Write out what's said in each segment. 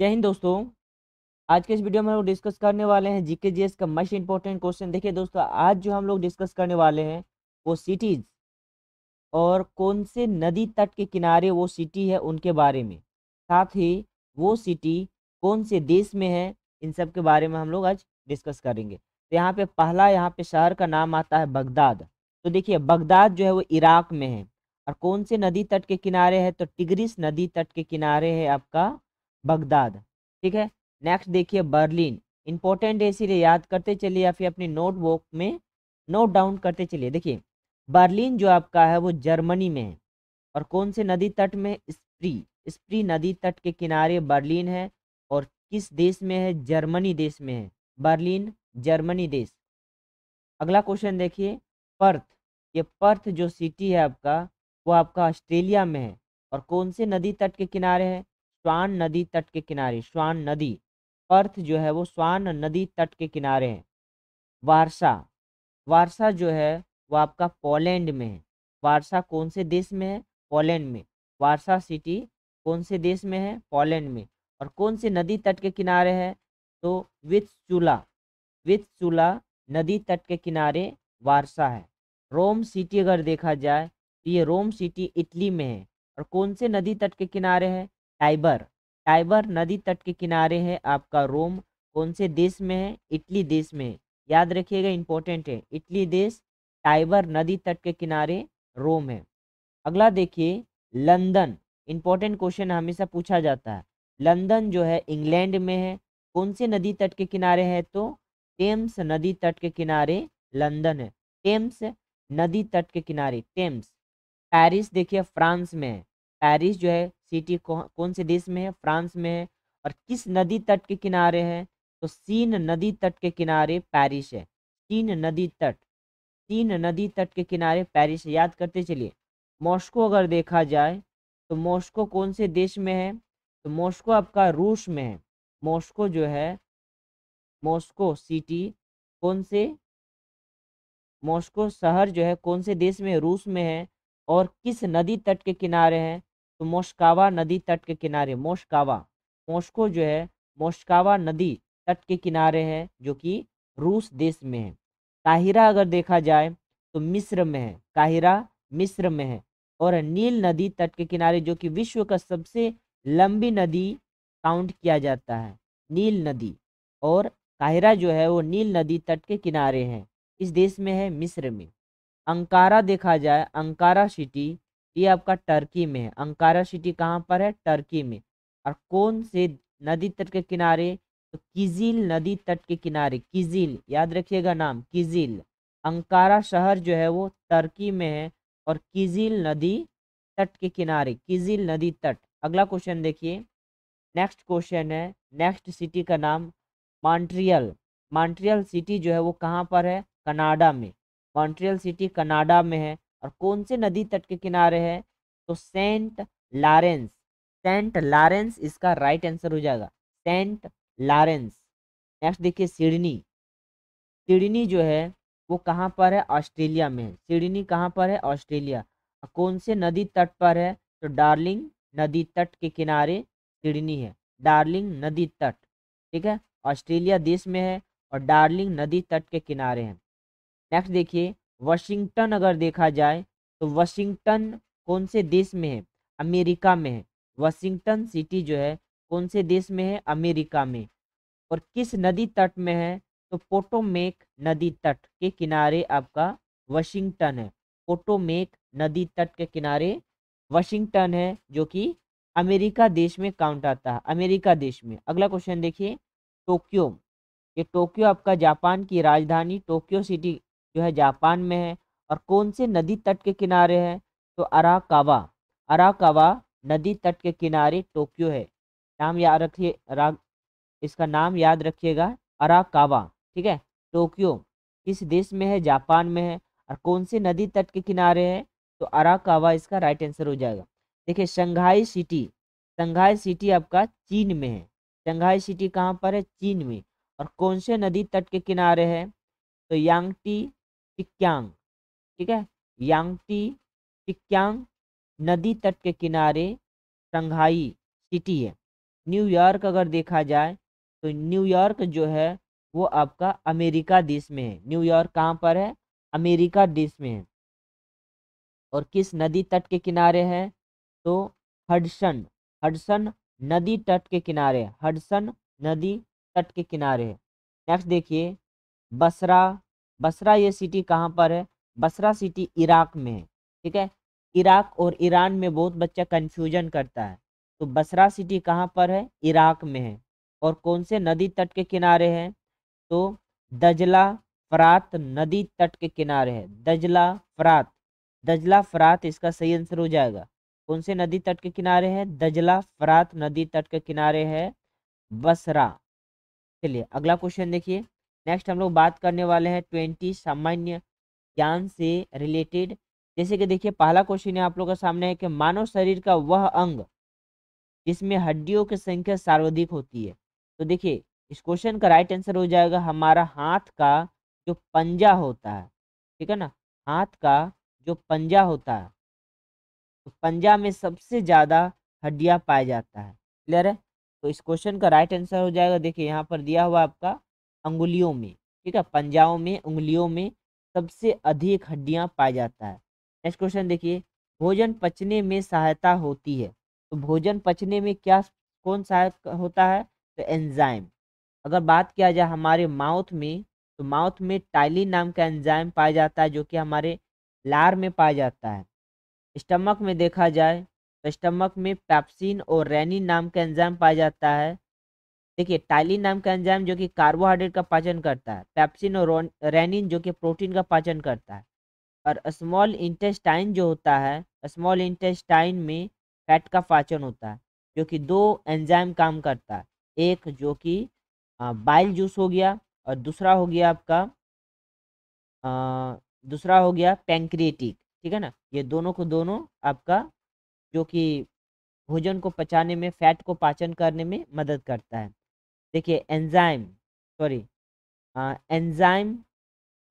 जय हिंद दोस्तों आज के इस वीडियो में हम लोग डिस्कस करने वाले हैं जीके जीएस का मस्ट इंपॉर्टेंट क्वेश्चन देखिए दोस्तों आज जो हम लोग डिस्कस करने वाले हैं वो सिटीज़ और कौन से नदी तट के किनारे वो सिटी है उनके बारे में साथ ही वो सिटी कौन से देश में है इन सब के बारे में हम लोग आज डिस्कस करेंगे तो यहाँ पे पहला यहाँ पे शहर का नाम आता है बगदाद तो देखिए बगदाद जो है वो इराक में है और कौन से नदी तट के किनारे है तो टिग्रिस नदी तट के किनारे है आपका बगदाद ठीक है नेक्स्ट देखिए बर्लिन इंपॉर्टेंट है इसीलिए याद करते चलिए या फिर अपनी नोटबुक में नोट डाउन करते चलिए देखिए बर्लिन जो आपका है वो जर्मनी में है और कौन से नदी तट में स्प्री स्प्री नदी तट के किनारे बर्लिन है और किस देश में है जर्मनी देश में है बर्लिन जर्मनी देश अगला क्वेश्चन देखिए पर्थ ये पर्थ जो सिटी है आपका वो आपका ऑस्ट्रेलिया में है और कौन से नदी तट के किनारे है स्वान नदी तट के किनारे स्वान नदी पर्थ जो है वो स्वान नदी तट के किनारे है वारसा वारसा जो है वो आपका पोलैंड में है वारसा कौन से देश में है पोलैंड में वारसा सिटी कौन से देश में है पोलैंड में और कौन से नदी तट के किनारे है तो चूला विथ चूला नदी तट के किनारे वारसा है रोम सिटी अगर देखा जाए तो ये रोम सिटी इटली में है और कौन से नदी तट के किनारे है टाइबर टाइबर नदी तट के किनारे है आपका रोम कौन से देश में है इटली देश में याद रखिएगा इंपॉर्टेंट है इटली देश टाइबर नदी तट के किनारे रोम है अगला देखिए लंदन इंपॉर्टेंट क्वेश्चन हमेशा पूछा जाता है लंदन जो है इंग्लैंड में है कौन से नदी तट के किनारे है तो टेम्स नदी तट के किनारे लंदन है टेम्स नदी तट के किनारे टेम्स पेरिस देखिए फ्रांस में है पेरिस जो है सिटी कौन से देश में है फ्रांस में है और किस नदी तट के किनारे है तो सीन नदी तट के किनारे पेरिस है सीन नदी तट सीन नदी तट के किनारे पेरिस याद करते चलिए मॉस्को अगर देखा जाए तो मॉस्को कौन से देश में है तो मॉस्को आपका रूस में है मॉस्को जो है मॉस्को सिटी कौन से मॉस्को शहर जो है कौन से देश में रूस में है और किस नदी तट के किनारे है तो मोशकावा नदी तट के किनारे मोशकावा मोस्को जो है मोशकावा नदी तट के किनारे है जो कि रूस देश में है काहिरा अगर देखा जाए तो मिस्र में है काहिरा मिस्र में है और नील नदी तट के किनारे जो कि विश्व का सबसे लंबी नदी काउंट किया जाता है नील नदी और काहिरा जो है वो नील नदी तट के किनारे है इस देश में है मिस्र में अंकारा देखा जाए अंकारा सिटी ये आपका टर्की में है अंकारा सिटी कहाँ पर है टर्की में और कौन से नदी तट के किनारे तो किजिल नदी तट के किनारे किजिल याद रखिएगा नाम किजिल अंकारा शहर जो है वो टर्की में है और किजिल नदी तट के किनारे किजिल नदी तट अगला क्वेश्चन देखिए नेक्स्ट क्वेश्चन है नेक्स्ट सिटी का नाम मॉन्ट्रियल मॉन्ट्रियल सिटी जो है वो कहाँ पर है कनाडा में मॉन्ट्रियल सिटी कनाडा में है और कौन से नदी तट के किनारे है तो सेंट लॉरेंस सेंट लॉरेंस इसका राइट आंसर हो जाएगा सेंट लॉरेंस नेक्स्ट देखिए सिडनी सिडनी जो है वो कहाँ पर है ऑस्ट्रेलिया में सिडनी कहाँ पर है ऑस्ट्रेलिया कौन से नदी तट पर है तो डार्लिंग नदी तट के किनारे सिडनी है डार्लिंग नदी तट ठीक है ऑस्ट्रेलिया देश में है और डार्लिंग नदी तट के किनारे है नेक्स्ट देखिए वाशिंगटन अगर देखा जाए तो वाशिंगटन कौन से देश में है अमेरिका में है वाशिंगटन सिटी जो है कौन से देश में है अमेरिका में और किस नदी तट में है तो पोटोमेक नदी तट के किनारे आपका वाशिंगटन है पोटोमेक नदी तट के किनारे वाशिंगटन है जो कि अमेरिका देश में काउंट आता है अमेरिका देश में अगला क्वेश्चन देखिए टोक्यो ये टोक्यो आपका जापान की राजधानी टोक्यो सिटी जो है जापान में है और कौन से नदी तट के किनारे है तो अराकावा अराकावा नदी तट के किनारे टोक्यो है नाम याद रखिए इसका नाम याद रखिएगा अराकावा ठीक है टोक्यो किस देश में है जापान में है और कौन से नदी तट के किनारे है तो अराकावा इसका राइट आंसर हो जाएगा देखिए शंघाई सिटी शंघाई सिटी आपका चीन में है शंघाई सिटी कहाँ पर है चीन में और कौन से नदी तट के किनारे है तो यांगटी टिक्यांग ठीक है यांगटी टिक्यांग नदी तट के किनारे शंघाई सिटी है न्यूयॉर्क अगर देखा जाए तो न्यूयॉर्क जो है वो आपका अमेरिका देश में है न्यूयॉर्क कहाँ पर है अमेरिका देश में है और किस नदी तट के किनारे है तो हडसन हडसन नदी तट के किनारे हडसन नदी तट के किनारे है नेक्स्ट देखिए बसरा बसरा ये सिटी कहाँ पर है बसरा सिटी इराक में है ठीक है इराक और ईरान में बहुत बच्चा कन्फ्यूजन करता है तो बसरा सिटी कहाँ पर है इराक में है और कौन से नदी तट के किनारे है तो दजला फरात नदी तट के किनारे है दजला फरात दजला फरात इसका सही आंसर हो जाएगा कौन से नदी तट के किनारे है दजला फरात नदी तट के किनारे है बसरा चलिए अगला क्वेश्चन देखिए नेक्स्ट हम लोग बात करने वाले हैं ट्वेंटी सामान्य ज्ञान से रिलेटेड जैसे कि देखिए पहला क्वेश्चन है आप लोगों के सामने है कि मानव शरीर का वह अंग जिसमें हड्डियों की संख्या सर्वाधिक होती है तो देखिए इस क्वेश्चन का राइट आंसर हो जाएगा हमारा हाथ का जो पंजा होता है ठीक है ना हाथ का जो पंजा होता है तो पंजा में सबसे ज़्यादा हड्डियाँ पाया जाता है क्लियर है तो इस क्वेश्चन का राइट आंसर हो जाएगा देखिए यहाँ पर दिया हुआ आपका अंगुलियों में ठीक है पंजाओं में उंगलियों में सबसे अधिक हड्डियां पाया जाता है नेक्स्ट क्वेश्चन देखिए भोजन पचने में सहायता होती है तो भोजन पचने में क्या कौन सहायक होता है तो एंजाइम अगर बात किया जाए हमारे माउथ में तो माउथ में टाइलिन नाम का एंजाइम पाया जाता है जो कि हमारे लार में पाया जाता है स्टमक में देखा जाए तो स्टमक में पैप्सिन और रैनी नाम का एंजाइम पाया जाता है देखिए टाइलिन नाम का एंजाइम जो कि कार्बोहाइड्रेट का पाचन करता है पैप्सिन और रेनिन जो कि प्रोटीन का पाचन करता है और स्मॉल इंटेस्टाइन जो होता है स्मॉल इंटेस्टाइन में फैट का पाचन होता है जो कि दो एंजाइम काम करता है एक जो कि बाइल जूस हो गया और दूसरा हो गया आपका दूसरा हो गया पेंक्रिएटिक ठीक है ना ये दोनों को दोनों आपका जो कि भोजन को पचाने में फैट को पाचन करने में मदद करता है देखिए एंजाइम सॉरी एंजाइम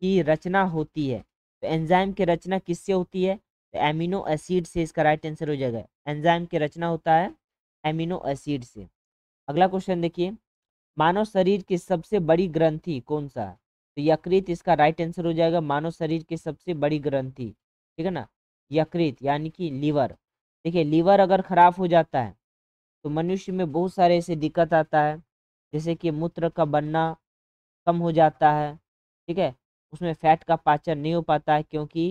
की रचना होती है तो एंजाइम की रचना किससे होती है तो एमिनो एसिड से इसका राइट आंसर हो जाएगा एंजाइम की रचना होता है एमिनो एसिड से अगला क्वेश्चन देखिए मानव शरीर की सबसे बड़ी ग्रंथि कौन सा है तो यकृत इसका राइट आंसर हो जाएगा मानव शरीर की सबसे बड़ी ग्रंथि ठीक है ना यकृत यानी कि लीवर देखिए लीवर अगर खराब हो जाता है तो मनुष्य में बहुत सारे ऐसे दिक्कत आता है जैसे कि मूत्र का बनना कम हो जाता है ठीक है उसमें फैट का पाचन नहीं हो पाता है क्योंकि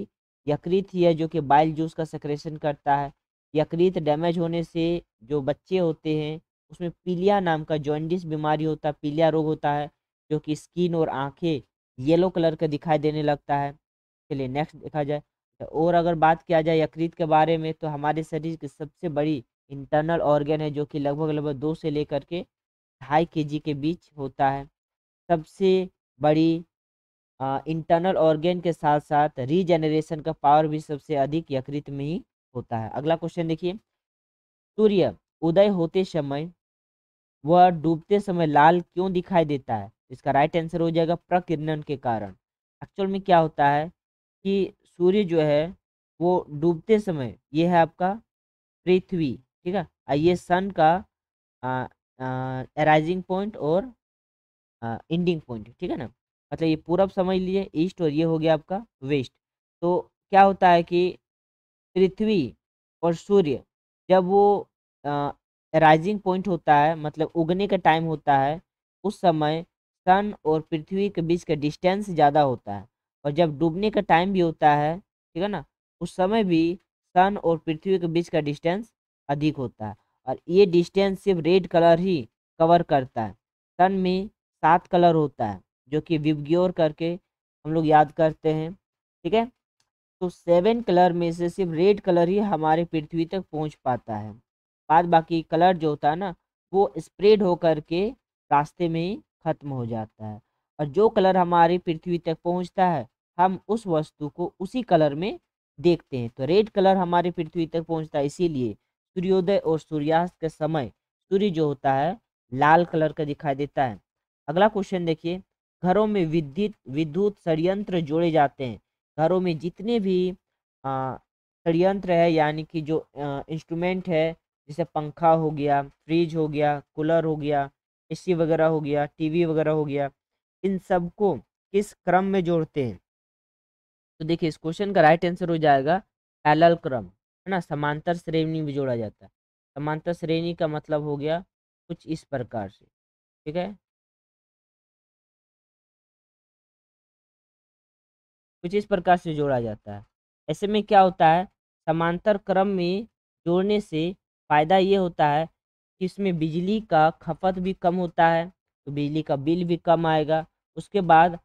यकृत ही है जो कि बाइल जूस का सेक्रेशन करता है यकृत डैमेज होने से जो बच्चे होते हैं उसमें पीलिया नाम का जॉइंडिस बीमारी होता है पीलिया रोग होता है जो कि स्किन और आंखें येलो कलर का दिखाई देने लगता है चलिए नेक्स्ट देखा जाए तो और अगर बात किया जाए यकृत के बारे में तो हमारे शरीर की सबसे बड़ी इंटरनल ऑर्गेन है जो कि लगभग लगभग दो से लेकर के ढाई के के बीच होता है सबसे बड़ी इंटरनल ऑर्गेन के साथ साथ रीजेनरेशन का पावर भी सबसे अधिक यकृत में ही होता है अगला क्वेश्चन देखिए सूर्य उदय होते समय व डूबते समय लाल क्यों दिखाई देता है इसका राइट आंसर हो जाएगा प्रकिरणन के कारण एक्चुअल में क्या होता है कि सूर्य जो है वो डूबते समय ये है आपका पृथ्वी ठीक है ये सन का अराइजिंग पॉइंट और एंडिंग पॉइंट ठीक है ना मतलब ये पूरब समझ लीजिए ईस्ट और ये हो गया आपका वेस्ट तो क्या होता है कि पृथ्वी और सूर्य जब वो राइजिंग पॉइंट होता है मतलब उगने का टाइम होता है उस समय सन और पृथ्वी के बीच का डिस्टेंस ज़्यादा होता है और जब डूबने का टाइम भी होता है ठीक है ना उस समय भी सन और पृथ्वी के बीच का डिस्टेंस अधिक होता है और ये डिस्टेंस सिर्फ रेड कलर ही कवर करता है सन में सात कलर होता है जो कि विवग्योर करके हम लोग याद करते हैं ठीक है तो सेवन कलर में से सिर्फ रेड कलर ही हमारे पृथ्वी तक पहुंच पाता है बाद बाकी कलर जो होता है ना वो स्प्रेड होकर के रास्ते में ही ख़त्म हो जाता है और जो कलर हमारी पृथ्वी तक पहुंचता है हम उस वस्तु को उसी कलर में देखते हैं तो रेड कलर हमारे पृथ्वी तक पहुंचता है इसीलिए सूर्योदय और सूर्यास्त के समय सूर्य जो होता है लाल कलर का दिखाई देता है अगला क्वेश्चन देखिए घरों में विद्युत विद्युत षडयंत्र जोड़े जाते हैं घरों में जितने भी षडयंत्र है यानी कि जो इंस्ट्रूमेंट है जैसे पंखा हो गया फ्रिज हो गया कूलर हो गया एसी वगैरह हो गया टीवी वगैरह हो गया इन सबको किस क्रम में जोड़ते हैं तो देखिए इस क्वेश्चन का राइट आंसर हो जाएगा पैलल क्रम है ना समांतर श्रेणी भी जोड़ा जाता है समांतर श्रेणी का मतलब हो गया कुछ इस प्रकार से ठीक है कुछ इस प्रकार से जोड़ा जाता है ऐसे में क्या होता है समांतर क्रम में जोड़ने से फ़ायदा ये होता है कि इसमें बिजली का खपत भी कम होता है तो बिजली का बिल भी कम आएगा उसके बाद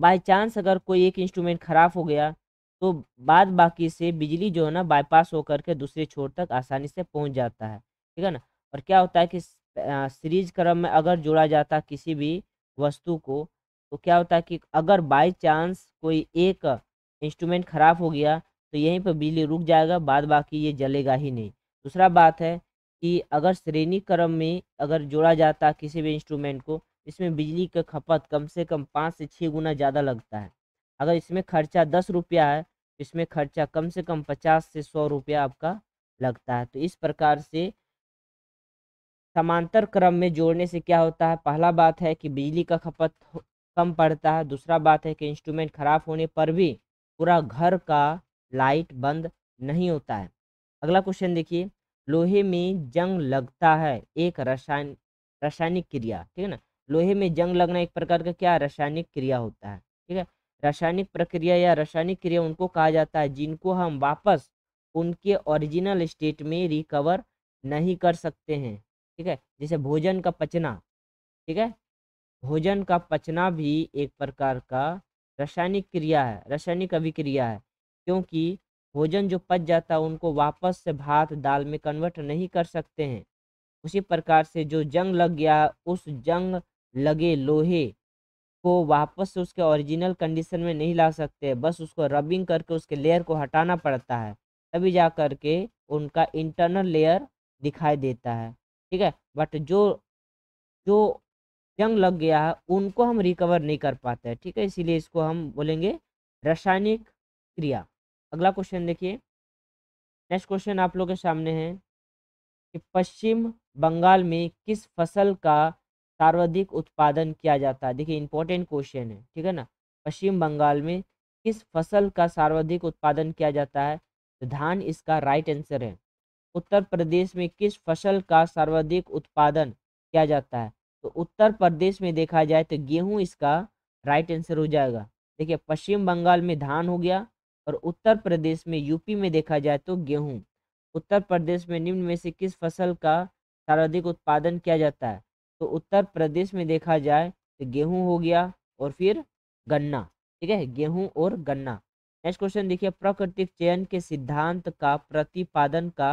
बाय चांस अगर कोई एक इंस्ट्रूमेंट ख़राब हो गया तो बाद बाकी से बिजली जो है ना बाईपास होकर के दूसरे छोर तक आसानी से पहुंच जाता है ठीक है ना और क्या होता है कि सीरीज क्रम में अगर जोड़ा जाता किसी भी वस्तु को तो क्या होता है कि अगर बाई चांस कोई एक इंस्ट्रूमेंट ख़राब हो गया तो यहीं पर बिजली रुक जाएगा बाद बाकी ये जलेगा ही नहीं दूसरा बात है कि अगर श्रेणी क्रम में अगर जोड़ा जाता किसी भी इंस्ट्रूमेंट को इसमें बिजली का खपत कम से कम पाँच से छः गुना ज़्यादा लगता है अगर इसमें खर्चा दस रुपया है तो इसमें खर्चा कम से कम पचास से सौ रुपया आपका लगता है तो इस प्रकार से समांतर क्रम में जोड़ने से क्या होता है पहला बात है कि बिजली का खपत कम पड़ता है दूसरा बात है कि इंस्ट्रूमेंट खराब होने पर भी पूरा घर का लाइट बंद नहीं होता है अगला क्वेश्चन देखिए लोहे में जंग लगता है एक रसायन रासायनिक क्रिया ठीक है ना लोहे में जंग लगना एक प्रकार का क्या रासायनिक क्रिया होता है ठीक है रासायनिक प्रक्रिया या रासायनिक क्रिया उनको कहा जाता है जिनको हम वापस उनके ओरिजिनल स्टेट में रिकवर नहीं कर सकते हैं ठीक है जैसे भोजन का पचना ठीक है भोजन का पचना भी एक प्रकार का रासायनिक क्रिया है रासायनिक अभिक्रिया है क्योंकि भोजन जो पच जाता है उनको वापस से भात दाल में कन्वर्ट नहीं कर सकते हैं उसी प्रकार से जो जंग लग गया उस जंग लगे लोहे को वापस उसके ओरिजिनल कंडीशन में नहीं ला सकते बस उसको रबिंग करके उसके लेयर को हटाना पड़ता है तभी जा कर के उनका इंटरनल लेयर दिखाई देता है ठीक है बट जो जो जंग लग गया है उनको हम रिकवर नहीं कर पाते हैं ठीक है इसीलिए इसको हम बोलेंगे रासायनिक क्रिया अगला क्वेश्चन देखिए नेक्स्ट क्वेश्चन आप लोग के सामने है कि पश्चिम बंगाल में किस फसल का सर्वाधिक उत्पादन किया जाता है देखिए इंपॉर्टेंट क्वेश्चन है ठीक है ना पश्चिम बंगाल में किस फसल का सर्वाधिक उत्पादन किया जाता है तो धान इसका राइट आंसर है उत्तर प्रदेश में किस फसल का सर्वाधिक उत्पादन किया जाता है तो उत्तर प्रदेश में देखा जाए तो गेहूं इसका राइट आंसर हो जाएगा देखिए पश्चिम बंगाल में धान हो गया और उत्तर प्रदेश में यूपी में देखा जाए तो गेहूं उत्तर प्रदेश में निम्न में से किस फसल का सर्वाधिक उत्पादन किया जाता है तो उत्तर प्रदेश में देखा जाए तो गेहूँ हो गया और फिर गन्ना ठीक है गेहूँ और गन्ना नेक्स्ट क्वेश्चन देखिए प्राकृतिक चयन के सिद्धांत का प्रतिपादन का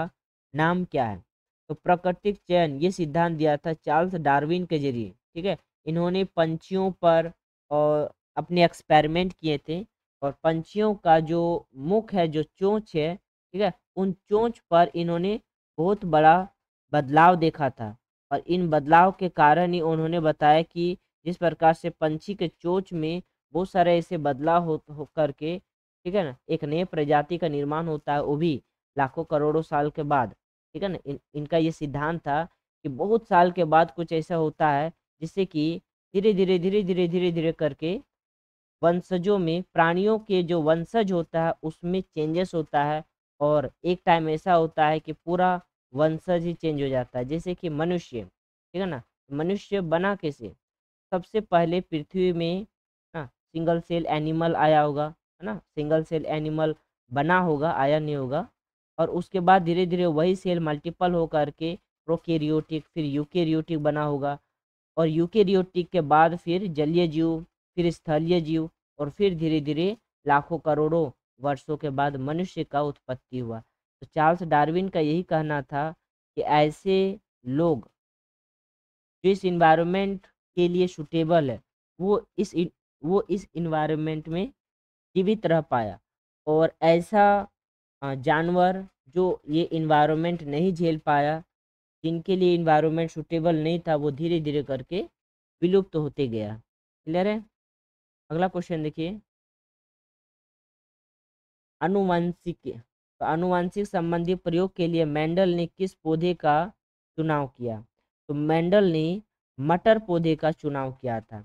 नाम क्या है तो प्राकृतिक चयन ये सिद्धांत दिया था चार्ल्स डार्विन के जरिए ठीक है इन्होंने पंछियों पर और अपने एक्सपेरिमेंट किए थे और पंछियों का जो मुख है जो चोंच है ठीक है उन चोंच पर इन्होंने बहुत बड़ा बदलाव देखा था और इन बदलाव के कारण ही उन्होंने बताया कि जिस प्रकार से पंछी के चोच में बहुत सारे ऐसे बदलाव हो, हो करके ठीक है ना एक नए प्रजाति का निर्माण होता है वो भी लाखों करोड़ों साल के बाद ठीक है ना इन, इनका ये सिद्धांत था कि बहुत साल के बाद कुछ ऐसा होता है जिससे कि धीरे धीरे धीरे धीरे धीरे धीरे करके वंशजों में प्राणियों के जो वंशज होता है उसमें चेंजेस होता है और एक टाइम ऐसा होता है कि पूरा वंशज ही चेंज हो जाता है जैसे कि मनुष्य ठीक है ना मनुष्य बना कैसे सबसे पहले पृथ्वी में ना सिंगल सेल एनिमल आया होगा है ना सिंगल सेल एनिमल बना होगा आया नहीं होगा और उसके बाद धीरे धीरे वही सेल मल्टीपल हो करके प्रोकेरियोटिक फिर यूकेरियोटिक बना होगा और यूकेरियोटिक के बाद फिर जलीय जीव फिर स्थलीय जीव और फिर धीरे धीरे लाखों करोड़ों वर्षों के बाद मनुष्य का उत्पत्ति हुआ तो चार्ल्स डार्विन का यही कहना था कि ऐसे लोग जो इस इन्वायरमेंट के लिए सुटेबल है वो इस वो इस इन्वायरमेंट में जीवित रह पाया और ऐसा जानवर जो ये इन्वायरमेंट नहीं झेल पाया जिनके लिए इन्वायरमेंट सुटेबल नहीं था वो धीरे धीरे करके विलुप्त तो होते गया क्लियर है अगला क्वेश्चन देखिए अनुवंशिक तो आनुवांशिक संबंधी प्रयोग के लिए मेंडल ने किस पौधे का चुनाव किया तो मेंडल ने मटर पौधे का चुनाव किया था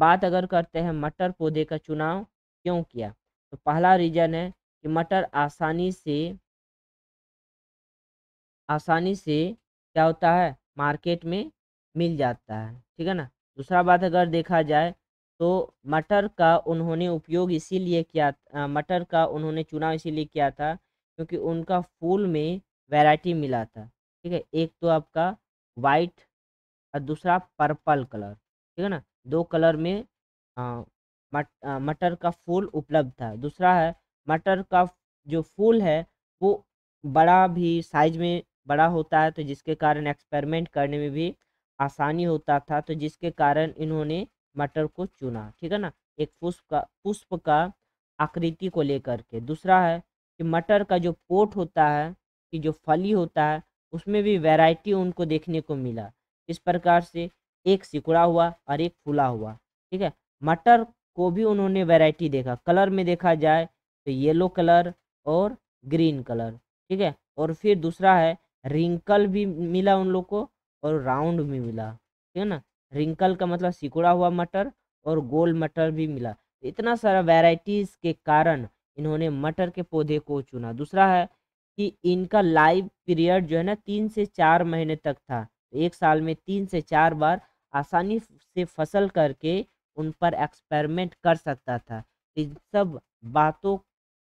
बात अगर करते हैं मटर पौधे का चुनाव क्यों किया तो पहला रीजन है कि मटर आसानी से आसानी से क्या होता है मार्केट में मिल जाता है ठीक है ना दूसरा बात अगर देखा जाए तो मटर का उन्होंने उपयोग इसीलिए किया मटर का उन्होंने चुनाव इसीलिए किया था क्योंकि उनका फूल में वैरायटी मिला था ठीक है एक तो आपका वाइट और दूसरा पर्पल कलर ठीक है ना दो कलर में आ, मट, आ, मटर का फूल उपलब्ध था दूसरा है मटर का जो फूल है वो बड़ा भी साइज में बड़ा होता है तो जिसके कारण एक्सपेरिमेंट करने में भी आसानी होता था तो जिसके कारण इन्होंने मटर को चुना ठीक है ना एक पुष्प का पुष्प का आकृति को लेकर के दूसरा है कि मटर का जो पोट होता है कि जो फली होता है उसमें भी वैरायटी उनको देखने को मिला इस प्रकार से एक सिकुड़ा हुआ और एक फूला हुआ ठीक है मटर को भी उन्होंने वैरायटी देखा कलर में देखा जाए तो येलो कलर और ग्रीन कलर ठीक है और फिर दूसरा है रिंकल भी मिला उन लोग को और राउंड भी मिला ठीक है ना रिंकल का मतलब सिकुड़ा हुआ मटर और गोल मटर भी मिला इतना सारा वैरायटीज़ के कारण इन्होंने मटर के पौधे को चुना दूसरा है कि इनका लाइव पीरियड जो है ना तीन से चार महीने तक था एक साल में तीन से चार बार आसानी से फसल करके उन पर एक्सपेरिमेंट कर सकता था इन सब बातों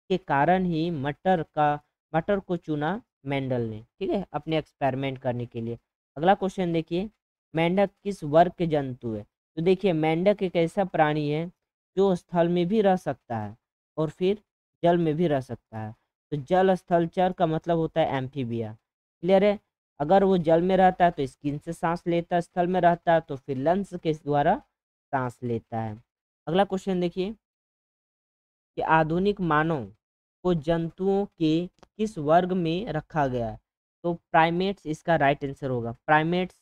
के कारण ही मटर का मटर को चुना मेंडल ने ठीक है अपने एक्सपेरिमेंट करने के लिए अगला क्वेश्चन देखिए मेंढक किस वर्ग के जंतु है तो देखिए मेंढक एक ऐसा प्राणी है जो स्थल में भी रह सकता है और फिर जल में भी रह सकता है तो जल स्थलचर का मतलब होता है एम्फीबिया क्लियर है अगर वो जल में रहता है तो स्किन से सांस लेता है स्थल में रहता है तो फिर लंग्स के द्वारा सांस लेता है अगला क्वेश्चन देखिए कि आधुनिक मानव को जंतुओं के किस वर्ग में रखा गया है तो प्राइमेट्स इसका राइट आंसर होगा प्राइमेट्स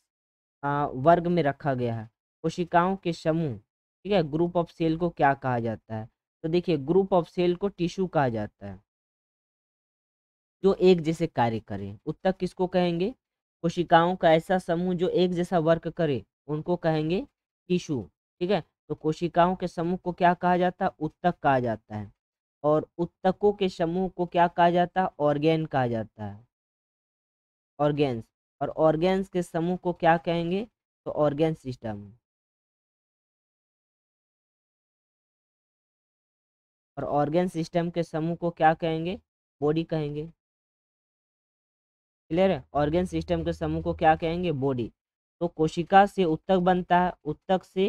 वर्ग में रखा गया है कोशिकाओं के समूह ठीक है ग्रुप ऑफ सेल को क्या कहा जाता है तो देखिए ग्रुप ऑफ सेल को टिश्यू कहा जाता है जो एक जैसे कार्य करें उत्तक किसको कहेंगे कोशिकाओं का ऐसा समूह जो एक जैसा वर्क करे उनको कहेंगे टिश्यू ठीक है तो कोशिकाओं के समूह को क्या कहा जाता है उत्तक कहा जाता है और उत्तकों के समूह को क्या कहा जाता है ऑर्गेन कहा जाता है ऑर्गेन्स और ऑर्गेन्स के समूह को क्या कहेंगे तो ऑर्गेन सिस्टम और ऑर्गेन सिस्टम के समूह को क्या कहेंगे बॉडी कहेंगे क्लियर है ऑर्गेन सिस्टम के समूह को क्या कहेंगे बॉडी तो कोशिका से उत्तक बनता है उत्तक से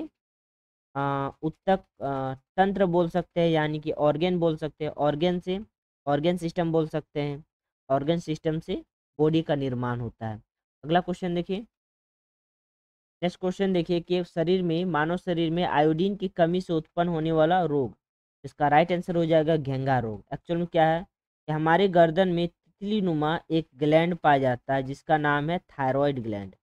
आ, उत्तक आ, तंत्र बोल सकते हैं यानी कि ऑर्गेन बोल सकते हैं ऑर्गेन से ऑर्गेन सिस्टम बोल सकते हैं ऑर्गेन सिस्टम से बॉडी का निर्माण होता है अगला क्वेश्चन देखिए नेक्स्ट क्वेश्चन देखिए कि शरीर में मानव शरीर में आयोडीन की कमी से उत्पन्न होने वाला रोग इसका राइट आंसर हो जाएगा घेंगा रोग एक्चुअल में क्या है कि हमारे गर्दन में तितली नुमा एक ग्लैंड पाया जाता है जिसका नाम है थायरॉयड ग्लैंड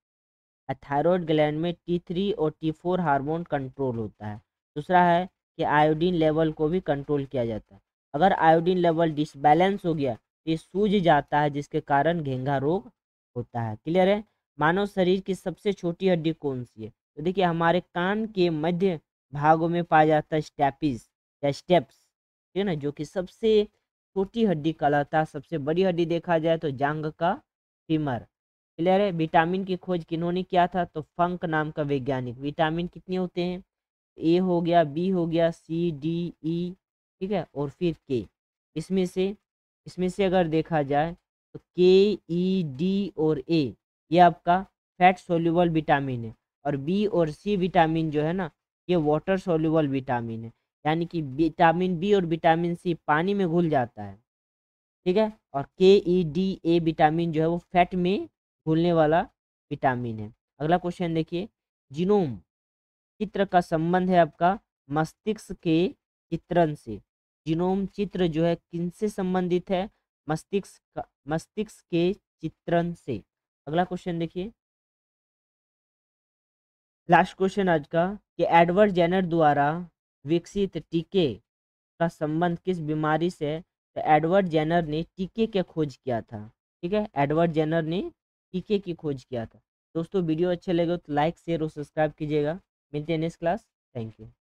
थायरॉयड ग्लैंड में टी थ्री और टी फोर हार्मोन कंट्रोल होता है दूसरा है कि आयोडीन लेवल को भी कंट्रोल किया जाता है अगर आयोडीन लेवल डिसबैलेंस हो गया तो ये सूझ जाता है जिसके कारण घेंगा रोग होता है क्लियर है मानव शरीर की सबसे छोटी हड्डी कौन सी है तो देखिए हमारे कान के मध्य भागों में पाया जाता है स्टैपिस या स्टेप्स ठीक है ना जो कि सबसे छोटी हड्डी कहलाता है सबसे बड़ी हड्डी देखा जाए तो जांग का फीमर क्लियर है विटामिन की खोज किन्होंने किया था तो फंक नाम का वैज्ञानिक विटामिन कितने होते हैं ए हो गया बी हो गया सी डी ई ठीक है और फिर के इसमें से इसमें से अगर देखा जाए तो के ई डी और ए ये आपका फैट सोल्यूबल विटामिन है और बी और सी विटामिन जो है ना ये वाटर सोल्यूबल विटामिन है यानी कि विटामिन बी और विटामिन सी पानी में घुल जाता है ठीक है और के ई डी ए विटामिन जो है वो फैट में घुलने वाला विटामिन है अगला क्वेश्चन देखिए जीनोम चित्र का संबंध है आपका मस्तिष्क के चित्रण से जीनोम चित्र जो है किनसे संबंधित है मस्तिष्क मस्तिष्क के चित्रण से अगला क्वेश्चन देखिए लास्ट क्वेश्चन आज का कि एडवर्ड जेनर द्वारा विकसित टीके का संबंध किस बीमारी से तो एडवर्ड जेनर ने टीके के खोज किया था ठीक है एडवर्ड जेनर ने टीके की खोज किया था दोस्तों वीडियो अच्छे लगे तो लाइक शेयर और सब्सक्राइब कीजिएगा मिलते हैं नेक्स्ट क्लास थैंक यू